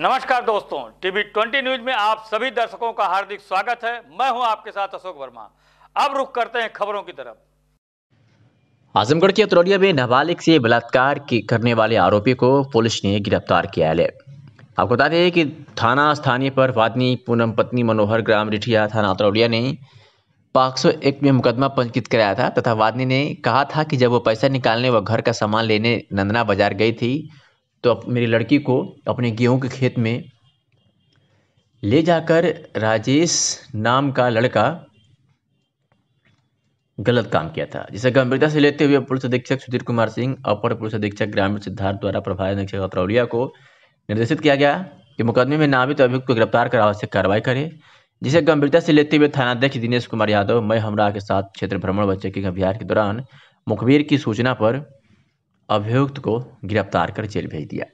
नमस्कार दोस्तों TV twenty news में आप सभी दर्शकों का हार्दिक स्वागत है मैं हूं आपके साथ अशोक वर्मा अब रुख करते हैं खबरों की तरफ आजमगढ़ के अतरौलिया में नाबालिग से बलात्कार करने वाले आरोपी को पुलिस ने गिरफ्तार किया है आपको बता दें कि थाना स्थानीय पर वादनी पूनम पत्नी मनोहर ग्राम रिठिया थाना अतरौलिया ने पाक्सो एक में मुकदमा पंजीकृत कराया था तथा वादनी ने कहा था कि जब वो पैसा निकालने व घर का सामान लेने नंदना बाजार गई थी तो मेरी लड़की को अपने गेहूं के खेत में ले जाकर राजेश नाम का लड़का गलत काम किया था जिसे गंभीरता से लेते हुए पुलिस अधीक्षक सुधीर कुमार सिंह अपर पुलिस अधीक्षक ग्रामीण सिद्धार्थ द्वारा प्रभारी अधीक्षक अतरौलिया को निर्देशित किया गया कि मुकदमे में नामित अभियुक्त को गिरफ्तार कर आवश्यक कार्रवाई करे जिसे गंभीरता से लेते हुए थानाध्यक्ष दिनेश कुमार यादव मय हमरा के साथ क्षेत्र भ्रमण व चेकिंग अभियान के दौरान मुखबिर की सूचना पर अभियुक्त को गिरफ्तार कर जेल भेज दिया